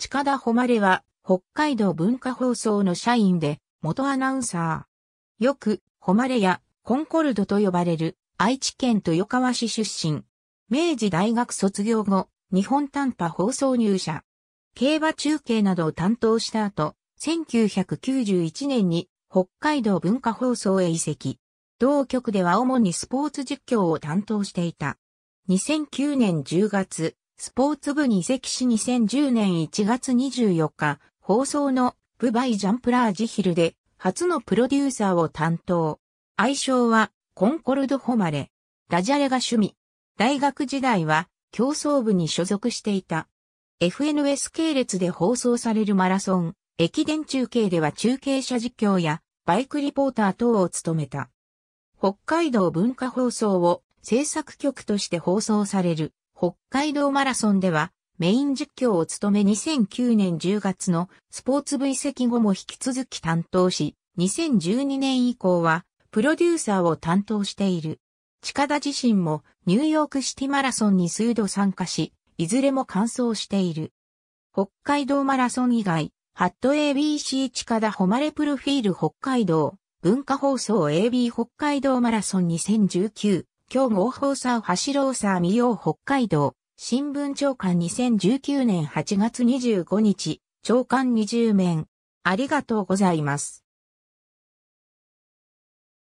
近田誉は、北海道文化放送の社員で、元アナウンサー。よく、誉や、コンコルドと呼ばれる、愛知県豊川市出身。明治大学卒業後、日本短波放送入社。競馬中継などを担当した後、1991年に北海道文化放送へ移籍。同局では主にスポーツ実況を担当していた。2009年10月、スポーツ部に移籍し2010年1月24日、放送のブバイジャンプラージヒルで初のプロデューサーを担当。愛称はコンコルドホマレ。ダジャレが趣味。大学時代は競争部に所属していた。FNS 系列で放送されるマラソン、駅伝中継では中継者実況やバイクリポーター等を務めた。北海道文化放送を制作局として放送される北海道マラソンではメイン実況を務め2009年10月のスポーツ部移籍後も引き続き担当し、2012年以降はプロデューサーを担当している。近田自身もニューヨークシティマラソンに数度参加し、いずれも完走している。北海道マラソン以外、ハット ABC 近田誉れプロフィール北海道、文化放送 AB 北海道マラソン2019今日合法サー走ろうサー見よう北海道、新聞長官2019年8月25日、長官20面。ありがとうございます。